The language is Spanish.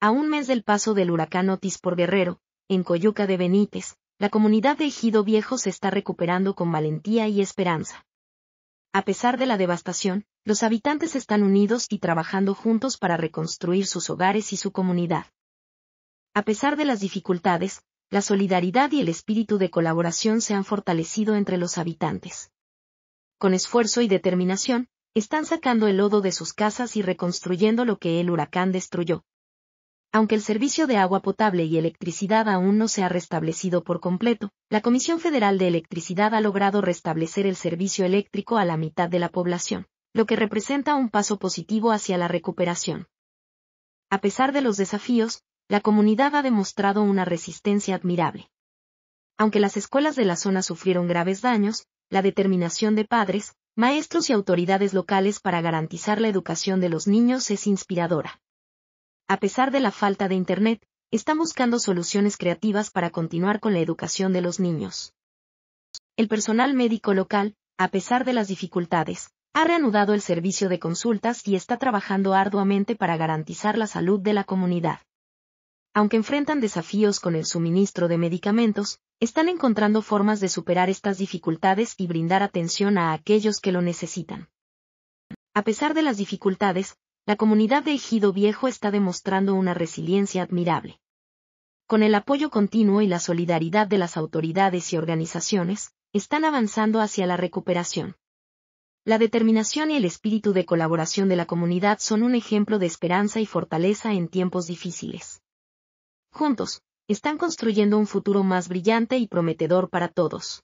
A un mes del paso del huracán Otis por Guerrero, en Coyuca de Benítez, la comunidad de Ejido Viejo se está recuperando con valentía y esperanza. A pesar de la devastación, los habitantes están unidos y trabajando juntos para reconstruir sus hogares y su comunidad. A pesar de las dificultades, la solidaridad y el espíritu de colaboración se han fortalecido entre los habitantes. Con esfuerzo y determinación, están sacando el lodo de sus casas y reconstruyendo lo que el huracán destruyó. Aunque el servicio de agua potable y electricidad aún no se ha restablecido por completo, la Comisión Federal de Electricidad ha logrado restablecer el servicio eléctrico a la mitad de la población, lo que representa un paso positivo hacia la recuperación. A pesar de los desafíos, la comunidad ha demostrado una resistencia admirable. Aunque las escuelas de la zona sufrieron graves daños, la determinación de padres, maestros y autoridades locales para garantizar la educación de los niños es inspiradora a pesar de la falta de Internet, están buscando soluciones creativas para continuar con la educación de los niños. El personal médico local, a pesar de las dificultades, ha reanudado el servicio de consultas y está trabajando arduamente para garantizar la salud de la comunidad. Aunque enfrentan desafíos con el suministro de medicamentos, están encontrando formas de superar estas dificultades y brindar atención a aquellos que lo necesitan. A pesar de las dificultades, la comunidad de Ejido Viejo está demostrando una resiliencia admirable. Con el apoyo continuo y la solidaridad de las autoridades y organizaciones, están avanzando hacia la recuperación. La determinación y el espíritu de colaboración de la comunidad son un ejemplo de esperanza y fortaleza en tiempos difíciles. Juntos, están construyendo un futuro más brillante y prometedor para todos.